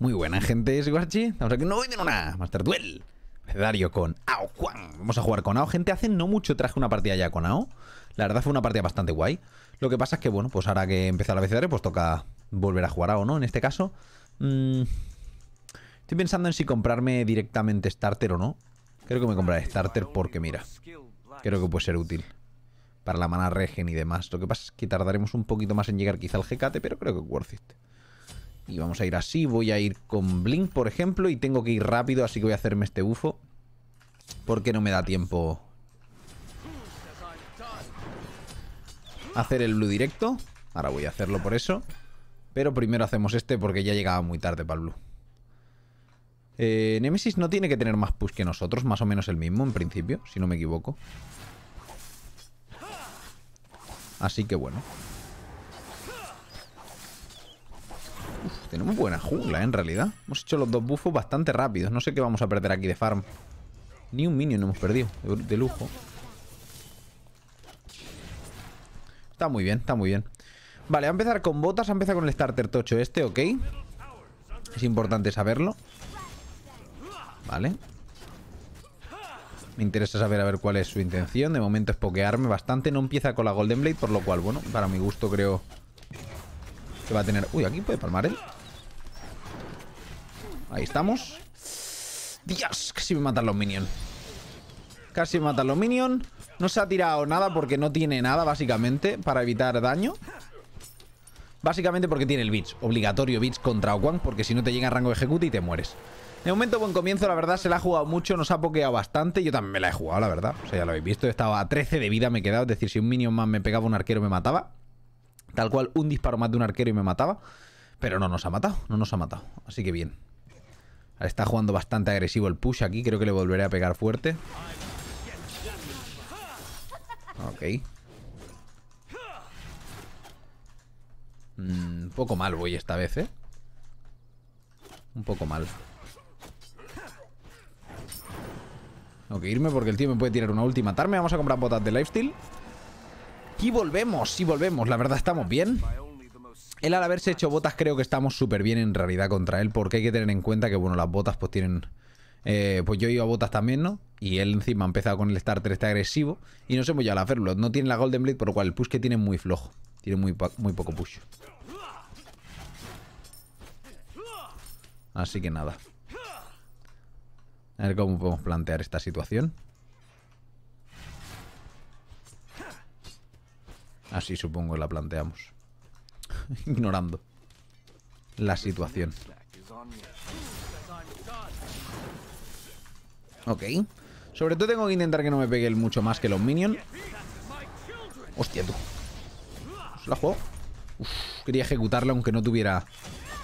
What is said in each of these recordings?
Muy buena gente, Guachi. Estamos aquí no hoy una Master Duel. Becedario con Ao Vamos a jugar con Ao. Gente, hace no mucho traje una partida ya con Ao. La verdad fue una partida bastante guay. Lo que pasa es que, bueno, pues ahora que empezar la BCR, pues toca volver a jugar Ao, ¿no? En este caso, mm, estoy pensando en si comprarme directamente starter o no. Creo que me compraré starter porque, mira, creo que puede ser útil para la mana regen y demás. Lo que pasa es que tardaremos un poquito más en llegar quizá al GKT, pero creo que worth it. Y vamos a ir así, voy a ir con Blink, por ejemplo, y tengo que ir rápido, así que voy a hacerme este bufo. Porque no me da tiempo hacer el blue directo. Ahora voy a hacerlo por eso. Pero primero hacemos este porque ya llegaba muy tarde para el blue. Eh, Nemesis no tiene que tener más push que nosotros, más o menos el mismo en principio, si no me equivoco. Así que bueno, muy buena jungla, ¿eh? en realidad. Hemos hecho los dos buffos bastante rápidos. No sé qué vamos a perder aquí de farm. Ni un minion hemos perdido. De, lujo. Está muy bien, está muy bien. Vale, a empezar con botas. a empezar con el starter tocho este, ok. Es importante saberlo. Vale. Me interesa saber a ver cuál es su intención. De momento es pokearme bastante. No empieza con la Golden Blade, por lo cual, bueno, para mi gusto creo que va a tener... Uy, aquí puede palmar él. Ahí estamos. Dios, casi me matan los minions. Casi me matan los minions. No se ha tirado nada porque no tiene nada, básicamente, para evitar daño. Básicamente porque tiene el bitch Obligatorio bitch contra Oquan, porque si no te llega rango de ejecuta y te mueres. De momento, buen comienzo, la verdad, se la ha jugado mucho, nos ha pokeado bastante. Yo también me la he jugado, la verdad. O sea, ya lo habéis visto, estaba a 13 de vida, me he quedado. Es decir, si un minion más me pegaba un arquero, me mataba. Tal cual, un disparo más de un arquero y me mataba. Pero no nos ha matado, no nos ha matado. Así que bien. Está jugando bastante agresivo el push aquí. Creo que le volveré a pegar fuerte. Ok. Mm, un poco mal voy esta vez, ¿eh? Un poco mal. que irme porque el tío me puede tirar una última. y Vamos a comprar botas de lifesteal. Y volvemos, y volvemos. La verdad estamos bien. Él al haberse hecho botas creo que estamos súper bien en realidad contra él. Porque hay que tener en cuenta que, bueno, las botas pues tienen... Eh, pues yo iba a botas también, ¿no? Y él encima ha empezado con el starter este agresivo. Y no se hemos ya a hacerlo. No tiene la Golden Blade, por lo cual el push que tiene muy flojo. Tiene muy, muy poco push. Así que nada. A ver cómo podemos plantear esta situación. Así supongo la planteamos. ignorando la situación. Ok. Sobre todo tengo que intentar que no me pegue el mucho más que los minions. Hostia, tú. Pues la juego? quería ejecutarla aunque no tuviera...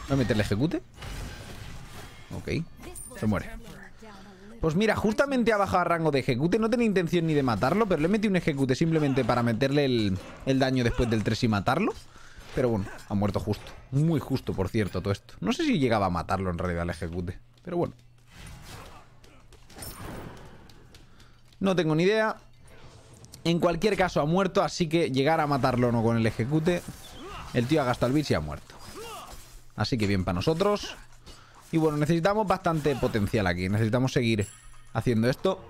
¿Voy a meterle ejecute? Ok. Se muere. Pues mira, justamente ha bajado a rango de ejecute. No tenía intención ni de matarlo, pero le metí un ejecute simplemente para meterle el, el daño después del 3 y matarlo. Pero bueno, ha muerto justo. Muy justo, por cierto, todo esto. No sé si llegaba a matarlo en realidad al ejecute. Pero bueno. No tengo ni idea. En cualquier caso ha muerto, así que llegar a matarlo no con el ejecute. El tío ha gastado el bicho y ha muerto. Así que bien para nosotros. Y bueno, necesitamos bastante potencial aquí. Necesitamos seguir haciendo esto.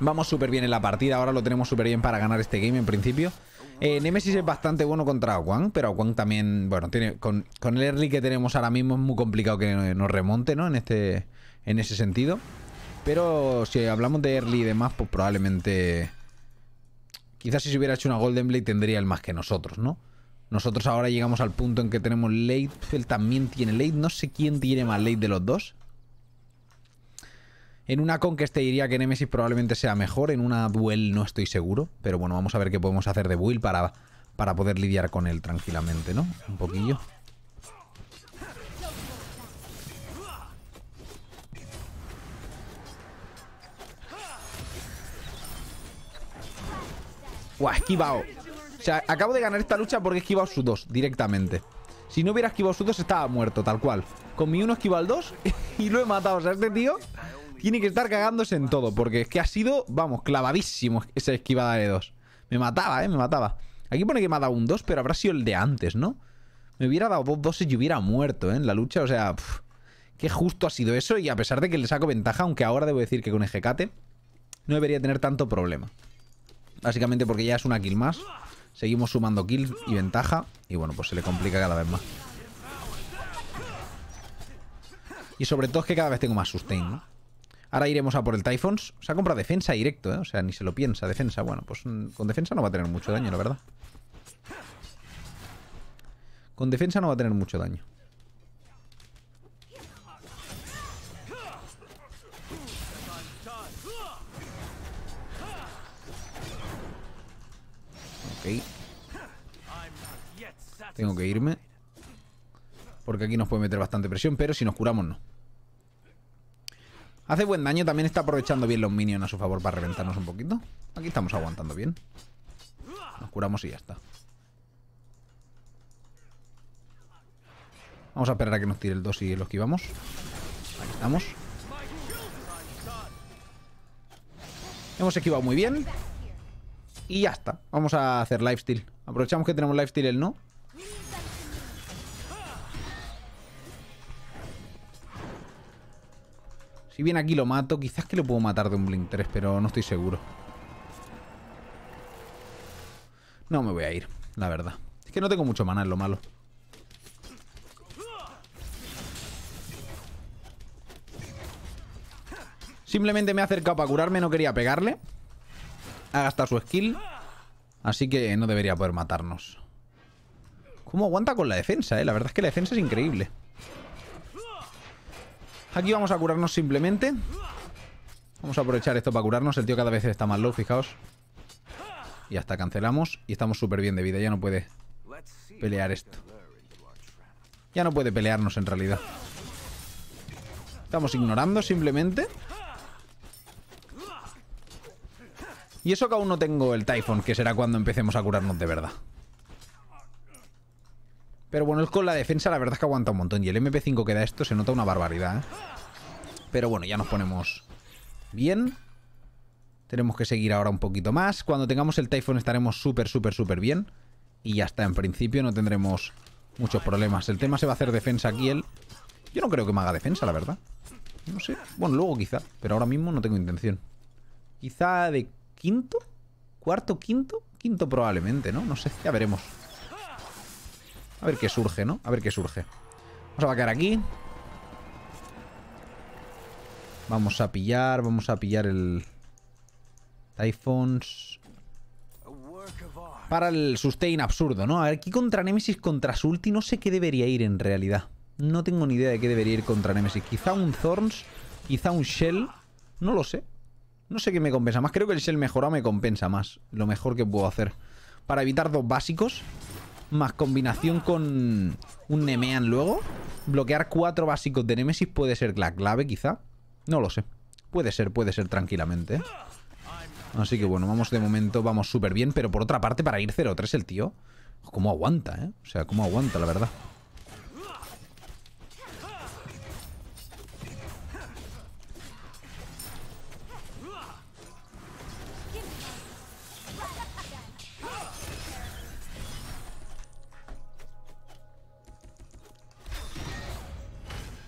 Vamos súper bien en la partida, ahora lo tenemos súper bien para ganar este game en principio. Eh, Nemesis es bastante bueno contra Aquan, pero Aquan también, bueno, tiene con, el early que tenemos ahora mismo es muy complicado que nos remonte, ¿no? En, este, en ese sentido. Pero si hablamos de early y demás, pues probablemente... Quizás si se hubiera hecho una Golden Blade tendría el más que nosotros, ¿no? Nosotros ahora llegamos al punto en que tenemos late, él también tiene late, no sé quién tiene más late de los dos. En una Conquest te diría que Nemesis probablemente sea mejor. En una Duel no estoy seguro. Pero bueno, vamos a ver qué podemos hacer de build para, para poder lidiar con él tranquilamente, ¿no? Un poquillo. Guau, esquivado. O sea, acabo de ganar esta lucha porque he esquivado sus dos directamente. Si no hubiera esquivado su 2, estaba muerto, tal cual. Con mi 1 esquiva el 2 y lo he matado. O sea, este tío tiene que estar cagándose en todo. Porque es que ha sido, vamos, clavadísimo esa esquivada de 2. Me mataba, ¿eh? Me mataba. Aquí pone que me ha dado un 2, pero habrá sido el de antes, ¿no? Me hubiera dado dos si y hubiera muerto, ¿eh? En la lucha, o sea... qué justo ha sido eso y a pesar de que le saco ventaja, aunque ahora debo decir que con Ejecate no debería tener tanto problema. Básicamente porque ya es una kill más. Seguimos sumando kills y ventaja. Y bueno, pues se le complica cada vez más. Y sobre todo es que cada vez tengo más sustain, ¿no? Ahora iremos a por el Typhons. Se ha compra defensa directo, ¿eh? O sea, ni se lo piensa. Defensa, bueno, pues mm, con defensa no va a tener mucho daño, la verdad. Con defensa no va a tener mucho daño. Tengo que irme. Porque aquí nos puede meter bastante presión, pero si nos curamos no. Hace buen daño, también está aprovechando bien los minions a su favor para reventarnos un poquito. Aquí estamos aguantando bien. Nos curamos y ya está. Vamos a esperar a que nos tire el 2 y lo esquivamos. Aquí estamos. Hemos esquivado muy bien. Y ya está. Vamos a hacer lifesteal. Aprovechamos que tenemos lifesteal el no. Si bien aquí lo mato, quizás que lo puedo matar de un Blink 3, pero no estoy seguro. No me voy a ir, la verdad. Es que no tengo mucho mana, es lo malo. Simplemente me he acercado para curarme, no quería pegarle. Ha su skill. Así que no debería poder matarnos. ¿Cómo aguanta con la defensa, eh? La verdad es que la defensa es increíble. Aquí vamos a curarnos simplemente. Vamos a aprovechar esto para curarnos. El tío cada vez está más low, fijaos. Y hasta cancelamos. Y estamos súper bien de vida. Ya no puede pelear esto. Ya no puede pelearnos en realidad. Estamos ignorando simplemente. Y eso que aún no tengo el Typhon, que será cuando empecemos a curarnos de verdad. Pero bueno, es con la defensa la verdad es que aguanta un montón. Y el MP5 que da esto se nota una barbaridad. ¿eh? Pero bueno, ya nos ponemos bien. Tenemos que seguir ahora un poquito más. Cuando tengamos el Typhon estaremos súper, súper, súper bien. Y ya está, en principio no tendremos muchos problemas. El tema se va a hacer defensa aquí él. Yo no creo que me haga defensa, la verdad. No sé. Bueno, luego quizá. Pero ahora mismo no tengo intención. Quizá de quinto? ¿Cuarto, quinto? Quinto probablemente, ¿no? No sé, ya veremos. A ver qué surge, ¿no? A ver qué surge. Vamos a vacar aquí. Vamos a pillar, vamos a pillar el... Typhons... Para el sustain absurdo, ¿no? A ver, aquí contra Nemesis, contra Sulti no sé qué debería ir en realidad. No tengo ni idea de qué debería ir contra Nemesis. Quizá un Thorns, quizá un Shell, no lo sé. No sé qué me compensa más. Creo que el ser mejorado me compensa más. Lo mejor que puedo hacer. Para evitar dos básicos. Más combinación con un Nemean luego. Bloquear cuatro básicos de Nemesis puede ser la clave, quizá. No lo sé. Puede ser, puede ser tranquilamente. ¿eh? Así que bueno, vamos de momento, vamos súper bien. Pero por otra parte, para ir 0-3 el tío... ¿Cómo aguanta, eh? O sea, cómo aguanta, la verdad.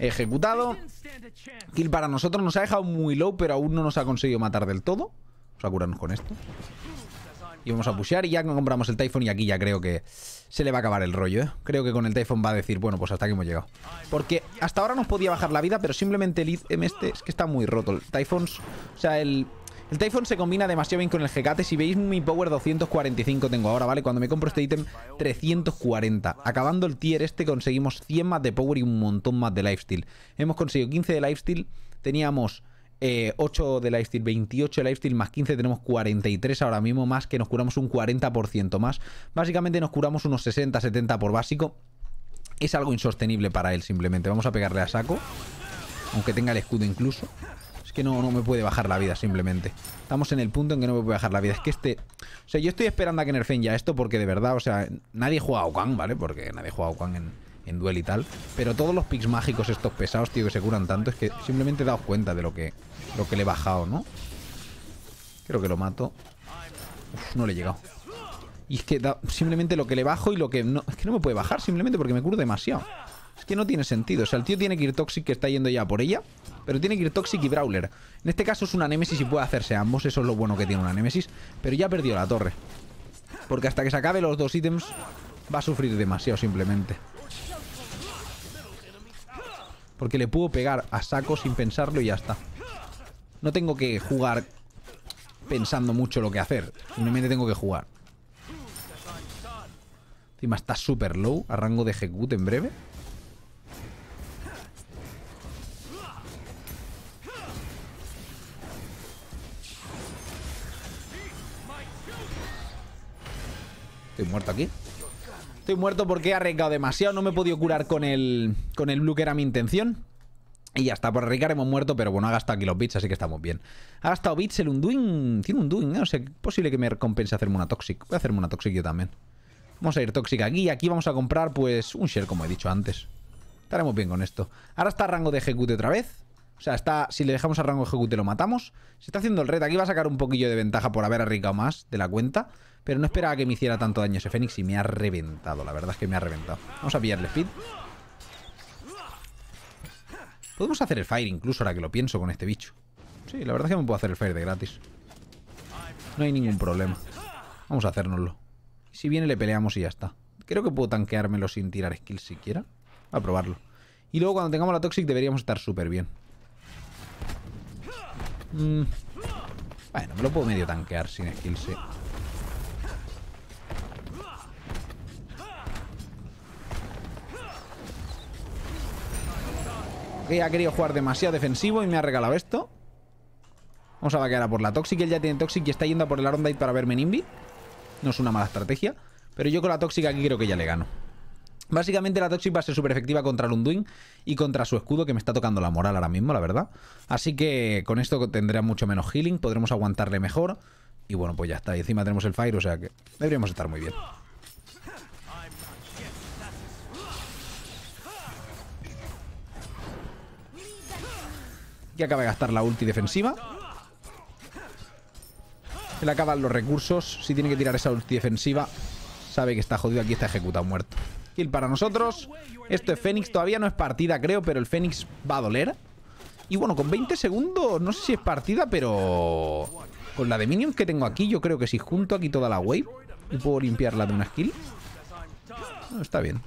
ejecutado. Kill para nosotros nos ha dejado muy low, pero aún no nos ha conseguido matar del todo. Vamos a curarnos con esto. Y vamos a pushear y ya compramos el Typhon y aquí ya creo que se le va a acabar el rollo, ¿eh? Creo que con el Typhon va a decir, bueno, pues hasta aquí hemos llegado. Porque hasta ahora nos podía bajar la vida, pero simplemente el IDM este es que está muy roto. El Typhons, o sea, el el Typhon se combina demasiado bien con el Hecate. Si veis, mi power 245 tengo ahora, ¿vale? Cuando me compro este ítem, 340. Acabando el tier este, conseguimos 100 más de power y un montón más de lifesteal. Hemos conseguido 15 de lifesteal. Teníamos... 8 eh, de lifesteal, 28 de lifesteal más 15, tenemos 43 ahora mismo, más que nos curamos un 40% más. Básicamente nos curamos unos 60, 70 por básico. Es algo insostenible para él simplemente. Vamos a pegarle a saco, aunque tenga el escudo incluso. Es que no, no me puede bajar la vida simplemente. Estamos en el punto en que no me puede bajar la vida. Es que este... O sea, yo estoy esperando a que nerfen ya esto porque de verdad, o sea, nadie juega a Okan, ¿vale? Porque nadie juega a Okan en, duel y tal. Pero todos los picks mágicos estos pesados, tío, que se curan tanto, es que simplemente he dado cuenta de lo que, lo que le he bajado, ¿no? Creo que lo mato. Uf, no le he llegado. Y es que simplemente lo que le bajo y lo que no... Es que no me puede bajar simplemente porque me curo demasiado. Es que no tiene sentido. O sea, el tío tiene que ir Toxic, que está yendo ya por ella. Pero tiene que ir Toxic y Brawler. En este caso es una Nemesis y puede hacerse ambos. Eso es lo bueno que tiene una Nemesis. Pero ya perdió la torre. Porque hasta que se acabe los dos ítems va a sufrir demasiado simplemente. Porque le puedo pegar a saco sin pensarlo y ya está. No tengo que jugar pensando mucho lo que hacer. Simplemente tengo que jugar. Encima está super low a rango de ejecute en breve. muerto aquí. Estoy muerto porque he arriesgado demasiado. No me he podido curar con el, con el blue, que era mi intención. Y ya está, por arriesgar hemos muerto, pero bueno, ha gastado aquí los bits, así que estamos bien. Ha gastado bits el Undoing. Tiene Undoing, ¿eh? O sea, posible que me recompense hacerme una Toxic. Voy a hacerme una Toxic yo también. Vamos a ir Toxic aquí. Y aquí vamos a comprar, pues, un Shell, como he dicho antes. Estaremos bien con esto. Ahora está rango de ejecute otra vez. O sea, está, si le dejamos a rango ejecute lo matamos. Se está haciendo el red. Aquí va a sacar un poquillo de ventaja por haber arriesgado más de la cuenta. Pero no esperaba que me hiciera tanto daño ese Fénix y me ha reventado. La verdad es que me ha reventado. Vamos a pillarle speed. Podemos hacer el fire incluso ahora que lo pienso con este bicho. Sí, la verdad es que me puedo hacer el fire de gratis. No hay ningún problema. Vamos a hacérnoslo. Si viene le peleamos y ya está. Creo que puedo tanqueármelo sin tirar skills siquiera. A probarlo. Y luego cuando tengamos la Toxic deberíamos estar súper bien. Mm. Bueno, me lo puedo medio tanquear sin skill, sí. ha querido jugar demasiado defensivo y me ha regalado esto. Vamos a vaquear a por la Toxic. Él ya tiene Toxic y está yendo a por el Arondite para verme en Invi. No es una mala estrategia. Pero yo con la Toxic aquí creo que ya le gano. Básicamente la Toxic va a ser súper efectiva contra Lunduin y contra su escudo, que me está tocando la moral ahora mismo, la verdad. Así que con esto tendrá mucho menos healing, podremos aguantarle mejor. Y bueno, pues ya está. Y encima tenemos el Fire, o sea que deberíamos estar muy bien. Y acaba de gastar la ulti defensiva. Se le acaban los recursos. Si tiene que tirar esa ulti defensiva, sabe que está jodido. Aquí está ejecutado muerto para nosotros. Esto es Fénix. Todavía no es partida, creo, pero el Fénix va a doler. Y bueno, con 20 segundos, no sé si es partida, pero... Con la de minions que tengo aquí, yo creo que si junto aquí toda la wave y puedo limpiarla de una skill... está bien.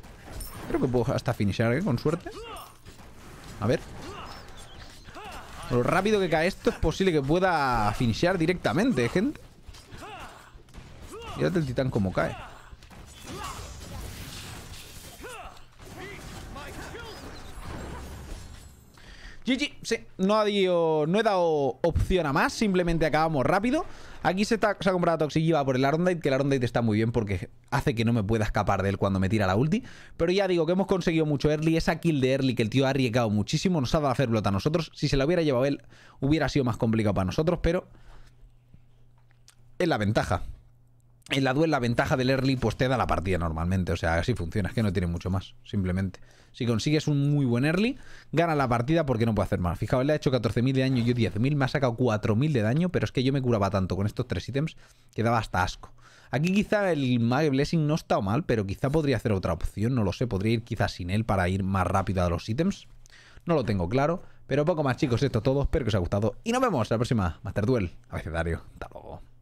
Creo que puedo hasta finishar, ¿eh? Con suerte. A ver. lo rápido que cae esto, es posible que pueda finishar directamente, gente. Mírate el titán como cae. GG, sí, no, ha no he dado opción a más, simplemente acabamos rápido. Aquí se, está, ha comprado va por el Arondite, que el Arondite está muy bien porque hace que no me pueda escapar de él cuando me tira la ulti. Pero ya digo que hemos conseguido mucho early, esa kill de early que el tío ha arriesgado muchísimo, nos ha dado hacer a nosotros. Si se la hubiera llevado él, hubiera sido más complicado para nosotros, pero es la ventaja en la duel la ventaja del early pues te da la partida normalmente. O sea, así funciona, es que no tiene mucho más, simplemente. Si consigues un muy buen early, gana la partida porque no puede hacer más. Fijaos, le ha hecho 14.000 de daño, yo 10.000, me ha sacado 4.000 de daño, pero es que yo me curaba tanto con estos tres ítems que daba hasta asco. Aquí quizá el magic Blessing no está mal, pero quizá podría hacer otra opción, no lo sé. Podría ir quizás sin él para ir más rápido a los ítems. No lo tengo claro, pero poco más chicos, esto es todo. Espero que os haya gustado y nos vemos en la próxima Master Duel. Abecedario, hasta luego.